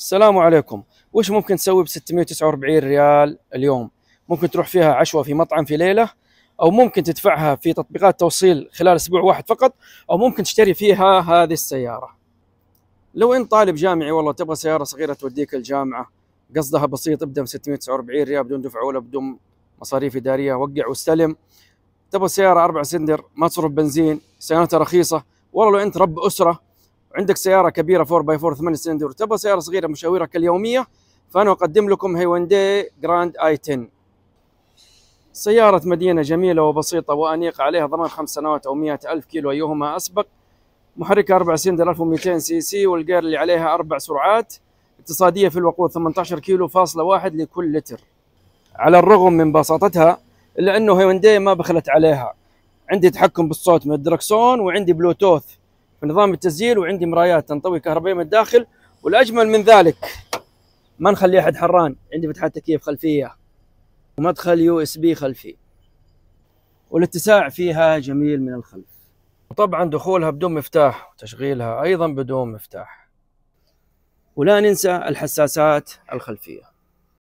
السلام عليكم وش ممكن تسوي ب 649 ريال اليوم ممكن تروح فيها عشوة في مطعم في ليلة أو ممكن تدفعها في تطبيقات توصيل خلال أسبوع واحد فقط أو ممكن تشتري فيها هذه السيارة لو أنت طالب جامعي والله تبغى سيارة صغيرة توديك الجامعة قصدها بسيط ابدأ ب 649 ريال بدون دفع ولا بدون مصاريف إدارية وقع واستلم تبغى سيارة أربع سندر ما تصرف بنزين صيانتها رخيصة والله لو أنت رب أسرة عندك سياره كبيره 4 x 4 8 سلندر تبغى سياره صغيره مشاويرك اليومية فانا اقدم لكم هيوندي جراند اي 10 سيارة مدينة جميلة وبسيطة وأنيقة عليها ضمان خمس سنوات أو مئة ألف كيلو أيهما أسبق محركها أربع سلندر 1200 سي سي والجير اللي عليها أربع سرعات اقتصادية في الوقود 18 كيلو فاصلة واحد لكل لتر على الرغم من بساطتها إلا أنه هيوندي ما بخلت عليها عندي تحكم بالصوت من الدركسون وعندي بلوتوث نظام التسجيل وعندي مرايات تنطوي كهربائيه من الداخل والاجمل من ذلك ما نخلي احد حران عندي فتحات تكييف خلفيه ومدخل يو اس بي خلفي والاتساع فيها جميل من الخلف وطبعا دخولها بدون مفتاح وتشغيلها ايضا بدون مفتاح ولا ننسى الحساسات الخلفيه